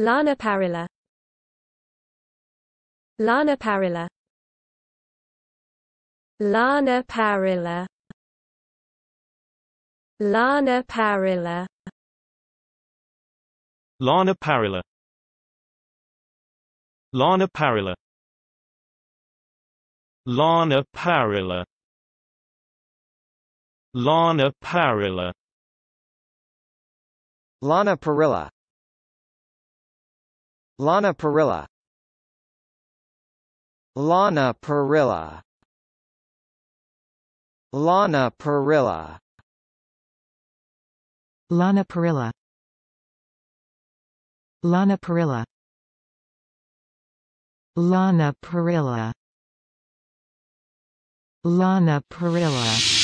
Lana Parilla Lana Parilla Lana Parilla Lana Parilla Lana Parilla Lana Parilla Lana Parilla Lana Parilla Lana Parilla Lana perilla Lana perilla Lana perilla Lana perilla Lana perilla Lana perilla Lana perilla